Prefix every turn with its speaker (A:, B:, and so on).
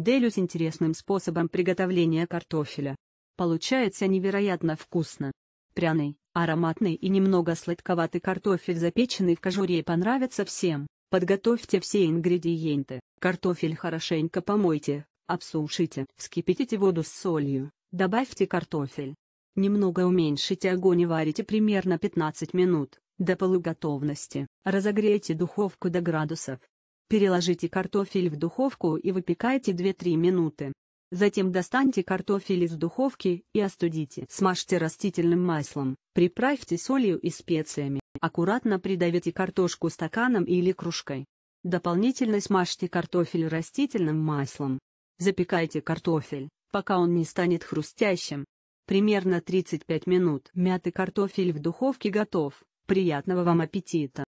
A: Делюсь интересным способом приготовления картофеля. Получается невероятно вкусно. Пряный, ароматный и немного сладковатый картофель, запеченный в кожуре, понравится всем. Подготовьте все ингредиенты. Картофель хорошенько помойте, обсушите, вскипятите воду с солью, добавьте картофель. Немного уменьшите огонь и варите примерно 15 минут, до полуготовности. Разогрейте духовку до градусов Переложите картофель в духовку и выпекайте 2-3 минуты. Затем достаньте картофель из духовки и остудите. Смажьте растительным маслом, приправьте солью и специями. Аккуратно придавите картошку стаканом или кружкой. Дополнительно смажьте картофель растительным маслом. Запекайте картофель, пока он не станет хрустящим. Примерно 35 минут. Мятый картофель в духовке готов. Приятного вам аппетита!